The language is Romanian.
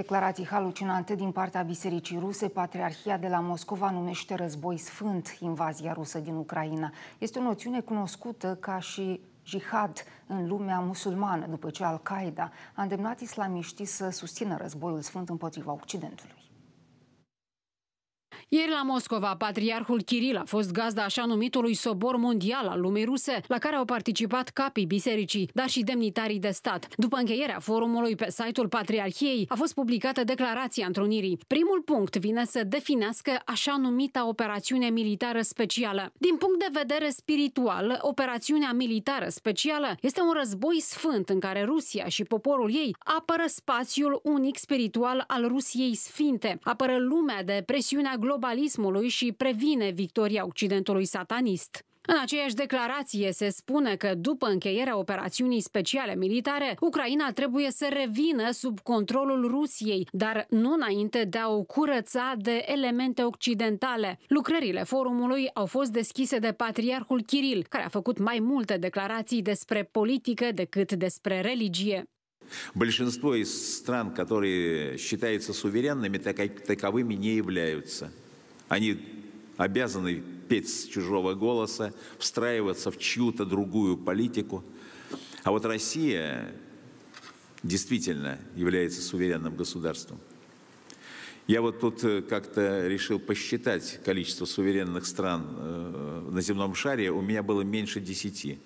Declarații halucinante din partea Bisericii Ruse, Patriarhia de la Moscova numește război sfânt invazia rusă din Ucraina. Este o noțiune cunoscută ca și jihad în lumea musulmană, după ce Al-Qaeda a îndemnat islamiștii să susțină războiul sfânt împotriva Occidentului. Ieri la Moscova, patriarhul Kiril a fost gazda așa numitului sobor mondial al lumii ruse, la care au participat capii bisericii, dar și demnitarii de stat. După încheierea forumului pe site-ul Patriarhiei, a fost publicată declarația întrunirii. Primul punct vine să definească așa numita operațiune militară specială. Din punct de vedere spiritual, operațiunea militară specială este un război sfânt în care Rusia și poporul ei apără spațiul unic spiritual al Rusiei Sfinte, apără lumea de presiunea globală globalismului și previne victoria Occidentului satanist. În aceeași declarație se spune că după încheierea operațiunii speciale militare, Ucraina trebuie să revină sub controlul Rusiei, dar nu înainte de a o curăța de elemente occidentale. Lucrările forumului au fost deschise de patriarhul Kiril, care a făcut mai multe declarații despre politică decât despre religie. Большинство из стран, которые считаются суверенными, таковыми не являются. Они обязаны петь с чужого голоса, встраиваться в чью-то другую политику. А вот Россия действительно является суверенным государством. Я вот тут э, как-то решил посчитать количество суверенных стран э, на земном шаре. У меня было меньше десяти.